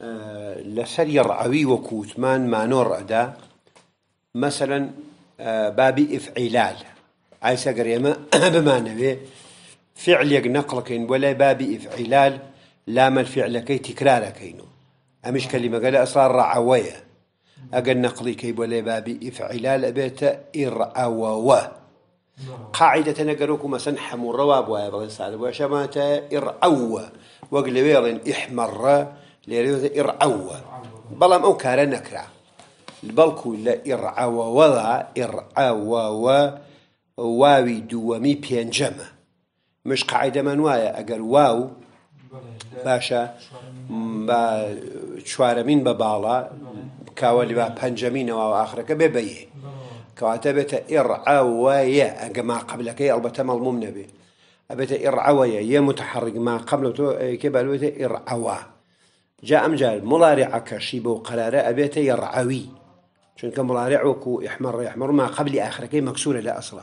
آه، لسر يرعوي وكوثمان ما نور دا مثلا آه، بابي افعلال عيسى قريما بما نبي فعل يقنقل كين ولا بابي لا ما الفعل كي تكرار كينو امش كلمه قال اصار رعوية اقل نقلي كي ولا بابي افعلال بيت ارعوا و قاعدة نقروكم مثلا حمو الرواب ويا بغي سعد ارعوا وقل احمر لێرێ ئڕعوە بەڵام ئەو کارە نەکرا بەڵکو لە ئڕعوەوەدا ئڕعوەوە واوی دووەمی پێنجەمە مش من وايا ئەگەر واو باشە چوارەمین بە باڵا کاوە لوا پەنجەمینەوە ئاخرەکە بێ بەیێ کەواتە بێتە ئڕعوەیە ئەگە ما قبلەکەی ئەڵبەتە مەڵموم نەبێ ئەبێتە ئڕعوەیە يا متحرك ما قبل تۆ کێ جاء امجال ملارع كشي بو أبيت يرعوي شن كم وكو يحمر يحمر ما قبل اخر كي مكسوره لا اصلا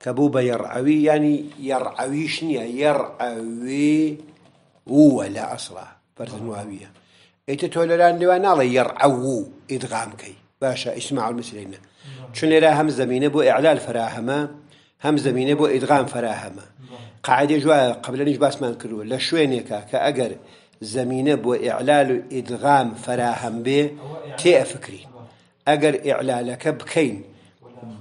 كبوبه يرعوي يعني يرعوي شنيا يرعوي هو لا اصلا فرد المهابيه ايت تولى لان لوان الله يرعو ادغام كي باشا اسمعوا المسلمين شنو راه هم زمينه بو اعلال فراهمه هم زمينه بو ادغام فراهمه قاعده جوا قبل نجباس ما نكرو لا شويني كاجر زمینه بۆ ئیعلال و ئیدغام فراهەم بێ تێفکرین ئەگەر ئیعلالەکە بکەین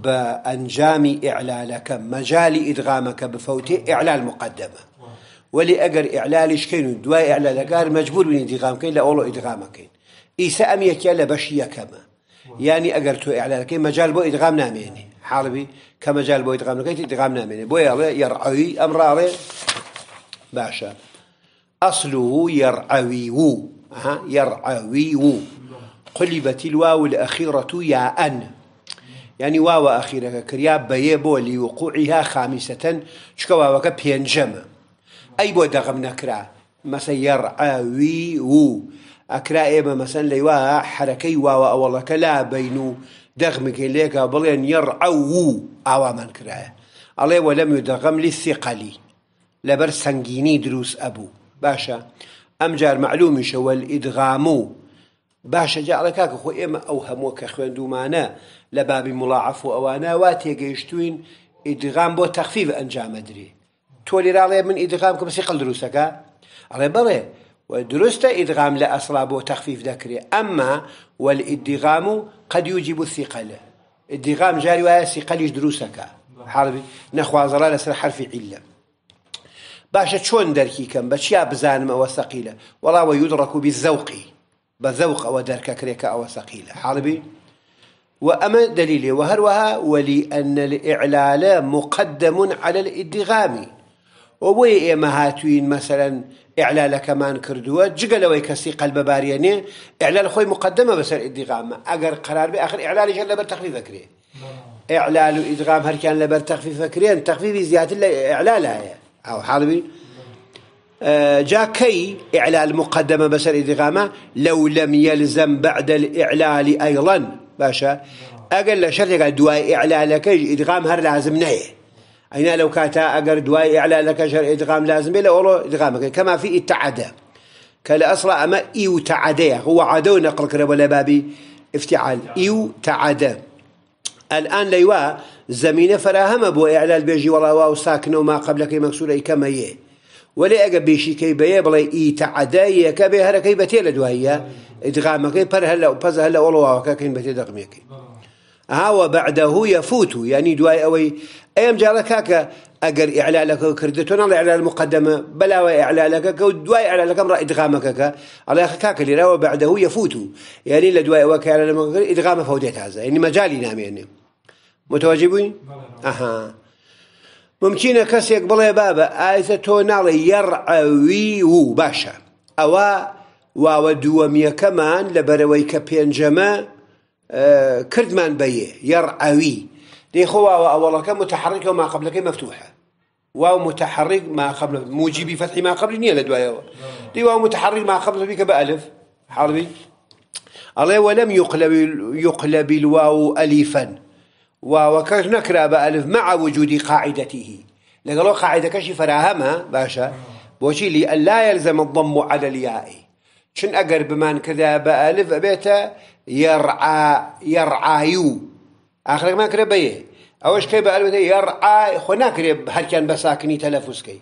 بە ئەنجامی ئیعلالەکە مەجای ئیدغامەکە بفەوتێ ئیعلال مقدمه ولی ئەگەر ئیعلالیشکەین و دوای ئیعلالەکار مەجبور بینی دیغامکەین لە ئەوڵۆ ئیدغامەکەین ئیسە ئەم یەکە لە بەشی یەکەمە ینی ئەگەر تۆ ئیعلالەکەی مەجال بۆ ئیدغام نامێنی حاڵبی کە مەجال بۆ ئیدغامەکەی ئیدغام نامێنێ بۆ یاڵێ یڕعوی ئەمڕاڕێ باشە. أصله يرعويو ها يرعويو قلبت الواو الأخيرة يا أن يعني واو أخيرة كرياب بيبو لوقوعها خامسة شكوا واوكا بينجمة أي بو دغم نكرا مثلا يرعويو أكرا إيما مثلا ليوا حركي واو أولا كلا بينو دغمك ليك بلين يرعوو أوا من كرا عليه ولم يدغم للثقل لبر سنجيني دروس أبو باشا ام جار معلوم شو باشە باشا کاکە خۆ ئێمە ئەو هەموو کە خوێندومانە لە لباب ملاعف اوانا واتي جيشتوين ادغام بو تخفيف تەخفیف ئەنجامەدرێ تولي لێراڵێ من ادغام كم سيقل دروسك على ئەڵێ ودرست ادغام لا لە ئەسڵا بۆ تەخفیف دەکرێ قد يجب الثقل ادغام جاري واسي قليش دروسك حربي نخوازرا لسر حرف علة باشا چون دركي كم باش چیا بزانم ئەوە سەقیلە وەڵاوە یودڕک و بی او بە زەوق ئەوە دەرکە کرێکە وأما دليلي وهروها ولأن الإعلال مقدم على الإدغام وبوي إما هاتوين مثلا إعلال كمان كردوا جقل ويكسي قلب بارياني إعلال خوي مقدمة بس الإدغام أقر قرار بآخر إعلال جل لبر تخفيف كري إعلال وإدغام هر كان لبر تخفيف كري تخفيف زيادة إعلالها أو حالبي آه، جاء كي إعلال مقدمة بسر إدغامة لو لم يلزم بعد الإعلال أيضا باشا أقل شرط دواء إعلالك إدغام هر لازم نهي أين لو كاتا أقر دواء إعلالك شر إدغام لازم إلا أولو إدغامك كما في التعدى كلا أصلا أما إيو تعدى هو عدو نقل كرب ولا بابي افتعال إيو تعدى الان ليوا زمينه فراهمه بو اعلال بيجي ولا واو ساكنه وما قبلك مكسوره كما هي ولا اجا بيشي كي بي بلا اي تعدايه كبي هركي بتيل دوهيه ادغامك بر هلا وبز هلا ولا واو كاكين بتي دغميك ها وبعده يفوت يعني دواي اوي ايام جالك هكا اجر اعلالك كردتون على اعلال المقدمه بلا واعلالك ودواي على لك امر ادغامك هكا على اخي كاك اللي راه بعده يفوت يعني لدواي وكاله ادغام فوديت هذا يعني مجالي نامي يعني متواجی بووی ئەها نعم. ممکنە کەسێک بڵێ بابە ئایزە تۆ ناڵێ یەڕعوی و باشە ئەوە واوە دووەمیەکەمان لە كردمان کە يرعوي کردمان بەیە یەڕعوی دەیخواوە ئەوڵەکە متحرك وما قبلك مفتوحة واو متحرك ما قبل موجي بفتح ما قبل نية لدوايا دي واو متحرك ما قبل بك بألف حربي الله ولم يقلب يقلب الواو ألفا وكاش نكرا بألف مع وجود قاعدته لقالوا قاعدة كشي فراهمها باشا بوشي لي لا يلزم الضم على الياء شن أقر بمان كذا بألف بيتا يرعى يرعايو آخر ما كربيه أوش كي بألف يرعى خونا كرب هل كان بساكني تلفزكي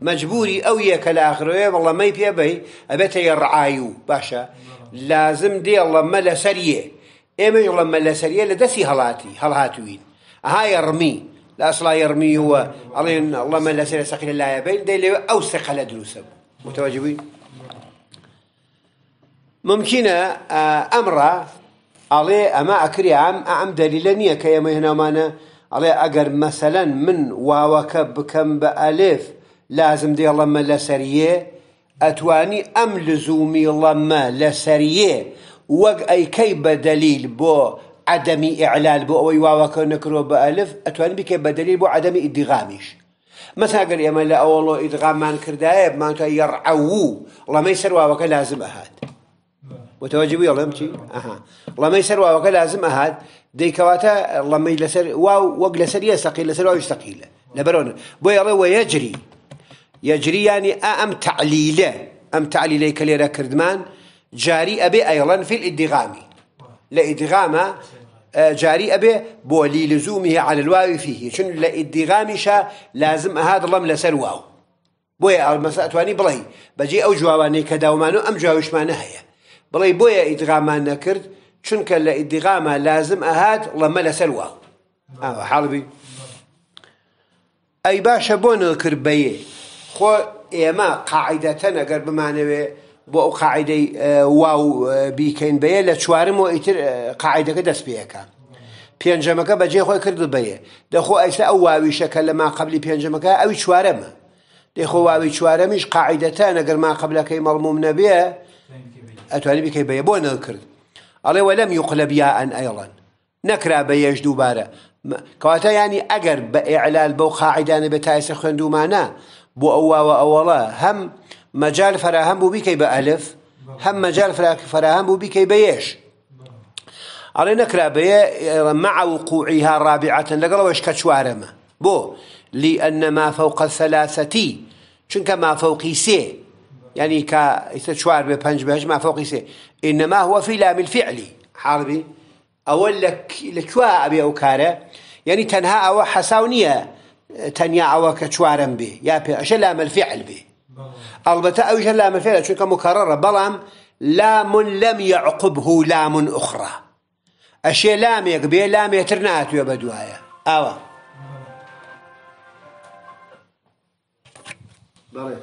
مجبوري أو يك الآخر إيه، والله ما يبي أبي أبيتا يرعايو باشا لازم دي الله ملا سريه إما يغلم ملسرية لدسي هلاتي هلهاتوين ها يرمي لا أصلا يرمي هو اللهم لا ملسرية سقيل لا يبين دي اللي أوسق على دروسه متواجبين ممكن آه، أمره علي أما أكري عم أعم نيه كيما هنا معنا علي أجر مثلا من واو كب كم بألف لازم دي اللهم لا سريه أتواني أم لزومي اللهم لا سريه وەک ئەیکەی بە دەلیل بۆ عدەمی ئیعلال بۆ ئەوەی واواکە نەکرۆ بە ئەلف ئەتوانین بکە بە دەلیل بۆ عدەمی ئیدیغامیش مەساگەر ئێمە لە ئەوڵۆ ئیدغامان کردایە بمانکە یڕعوو ڵەمەی سەر واوەکە لازم ئەهات وتەوەجیبی ئەڵێم چی ئەها ڵەمەی سەر واوەکە لازم ئەهات دەیکەواتە ڵەمەی لەسەر واو وەک لەسەر یە سەقیل لەسەر واوی سەقیلە لەبەرۆن بۆ یەڵێ وە یەجری یەجریانی ئەم تعلیلە ئەم تعلیلەی کە لێرە کردمان جاري أبي أيضا في الإدغام لإدغام جاري أبي بولي لزومه على الواو فيه شنو لإدغام شا لازم هذا الله من لسر واو بويا المسألة تواني بلي بجي أو جواباني كداومانو أم جاوشمانه هي بلي بويا إدغامان نكرد چونکە لە ئیدیغاما لازم ئەهات لەمە لەسەر وا ئەوە حڵبی ئەی باشە بۆ نەکرد بەیە خۆ ئێمە قاعدەتە نەگەر بمانەوێ بۆ ئەو قاعدەی اه، واو اه، بیکەین بەیە لە چوارم و ئیتر اه، قاعدەکە دەست پێەکە پێنجەمەکە بەجێ خۆی کرد بەیە دەخۆ ئەیسا ئەو واویشەکە لە ماقبلی پێنجەمەکە ئەوی چوارەمە دەیخۆ واوی چوارەمیش قاعدەتە نەگەر ماقبلەکەی مەڵموم نەبێ ئەتوانی بکەی بەیە بۆ نەکرد ئەڵێ وەلەم یوقلب یا ئەن ئەیڵەن نەکرا بە یەش دووبارە کەواتە ینی ئەگەر بە ئێعلال بەو قاعدانە بە تایسە خوێندومانە بۆ ئەو واوە ئەوەڵە هەم مجال فراهم بو بيكي بألف هم مجال فراهم بو بيكي بيش على نكرا بي مع وقوعها رابعة لقل وش كتشوارما بو لأن ما فوق الثلاثة چونك ما فوق سي يعني كا تشوار ببنج بهج ما فوق سي إنما هو في لام الفعل حربي أول لك لكوا أبي كارا يعني تنها أو حساونية تنيا أو كتشوارم به يا بي أشلام الفعل به البته اوش لام فعل چونك مكرره بلام لام لم يعقبه لام اخرى اشي لام يقبي لام يترنات بدوايا اوا بله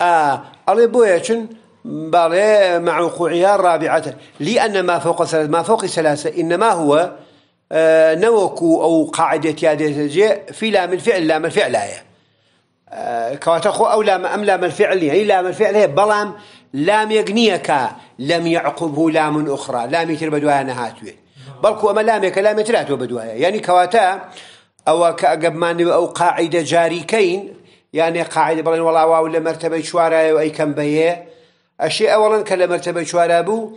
آه علي بويا چون بله مع وقوعها الرابعة لأن ما فوق ما فوق ثلاثة إنما هو نوكو أو قاعدة يادة في لام الفعل لام الفعل آيه کەواتە خۆ ئەو لامە ئەم لامەفعلی هەی لامەفعل هەیە بەڵام لامێک نییە کە لەم یعقوب و لامون ئوخرا لامی تر بە دوایە نەهاتوێت بەڵکو ئەمە لامێکە لامێتراتەوە بە دوایە یعنی کەواتە ئەوە کە ئەگەبمانێ ئەو قاعیدە جاریکەین یانێ قاعدە بڵێن وڵاواو لە مەرتەبەی چوارایەوە ئەی کەم بەیە ئەشێ ئەوڵن کە لە مەرتەبەی چوارە بوو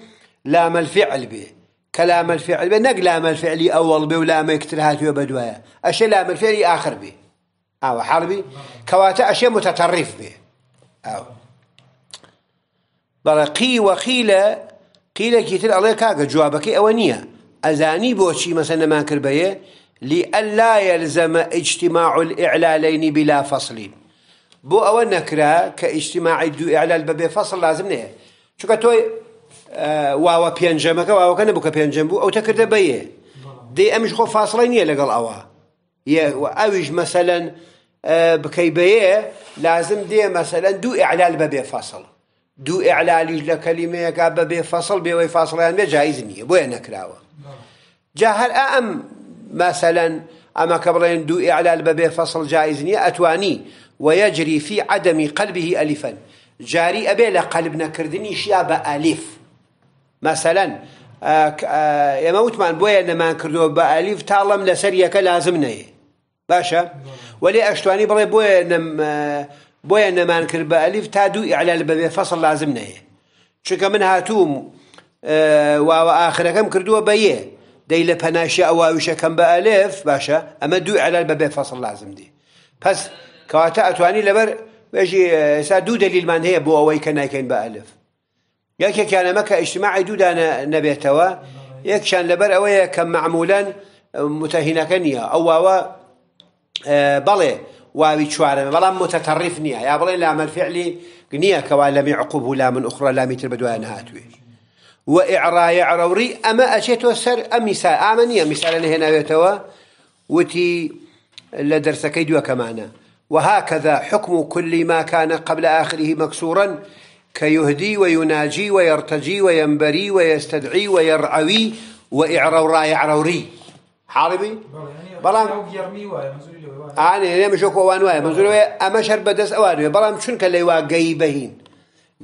لامەفعل بێ کە لامەفعل بێ نەک لامەفعلی ئەوەڵ بێ و لامێکتر هاتوێ بە دوایە ئەشێ لامەفعلی آخر بێ أو آه، حربي كواتا أشياء متطرف به أو آه. بلقي وقيل قيل كيتر الله كاك جوابك أوانية أزاني بوشي مثلا ما كربية لألا يلزم اجتماع الإعلالين بلا فصل بو أو نكرا كاجتماع دو إعلال ببي فصل لازم نه شو كتوي آه واوا بينجمك واوا كان بوك بينجم أو تكرت بيه دي أمش خو فاصلين يا لقال أوا يا أوج مثلا بكيبيه لازم دي مثلا دو اعلال ببي فصل دو اعلال لكلمه کەلیمەیەکا ببي فەسڵ بي فاصلەیان يعني جائز نيه بو نەکراوە جاهل ام مثلا اما كبرين دو اعلال ببي ئەعلال جائز نيه اتواني ويجري في عدم قلبه ألفا جاري أبي لقلب نكردني شيا الف مثلا آه، آه، يموت من بويا ما كردو بألف تالم لسريك لازم نيه باشا ولي اشتواني بري بويا نم بويا نم انكر بالف تا دو على ببي فصل لازمنا هي شكا من هاتوم آه واخر كم كردوا بيه دي لبناشا اواوشا كم بالف باشا اما دو على ببي فصل لازم دي بس كواتا اتواني لبر بيجي سا دو دليل من هي بو اوي كنايكين بالف يكي كان مكا اجتماعي دو دانا نبيتوا يكشان لبر اوي كم معمولا متهينا كنيا او آه، بله واوی چوارەمە بەڵام متطرف نيا يا بله لامەرفعلی فعلي کەوا كوا لم يعقبه لا من اخرى لامی تر بەدوایان هاتوێ و ئعراە عرەوری ئەمە امني سەر ئەمیسا ئامە هنا يتوا وتي وتی لە دەرسەکەی وهكذا حكم كل ما كان قبل آخره مكسورا كيهدي ويناجي ويرتجي وينبري ويستدعي ويرعوي وإعرورا يعروري عارضي يعني بلان آه، يعني يرمي مشوك وان واي منزول اما شرب دس اوان بلان شنك اللي وا غيبهين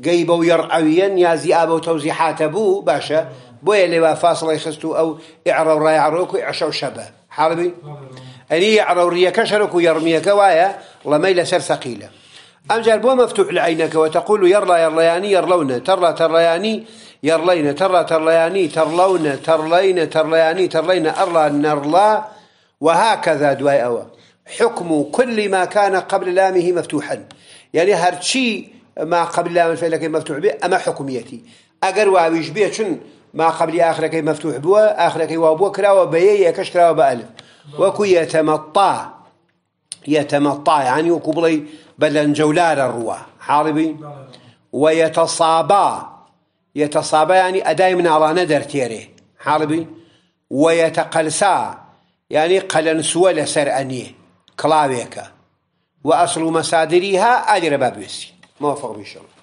غيبه ويرعويا يازي ابو توزيحات ابو باشا بويا اللي وا فاصله يخستو او اعرو را يعروك يعشو شبه حاربي اني يعرو ريك شرك ويرميك وايا لميل سر ثقيله امجر بو مفتوح لعينك وتقول يرلا يرلونه يرلين ترى ترلياني ترلون ترلين ترلياني ترلين أرلا نرلا وهكذا دواي أوا حكم كل ما كان قبل لامه مفتوحا يعني هرشي ما قبل لام الفعل كي مفتوح به أما حكميتي أقر وعيش به شن ما قبل آخر كي مفتوح بوا آخر كي وابوا كرا وبيي يكش وبألف وكو يتمطى يتمطى يعني وكبلي بلن جولار الروا حاربي ويتصابى يتصابى يعني أداي من أرانا درتيري حالبي ويتقلسا يعني قلنسوة لسر أنيه كلاويكا وأصل مصادرها أدري بابيسي موافق شاء الله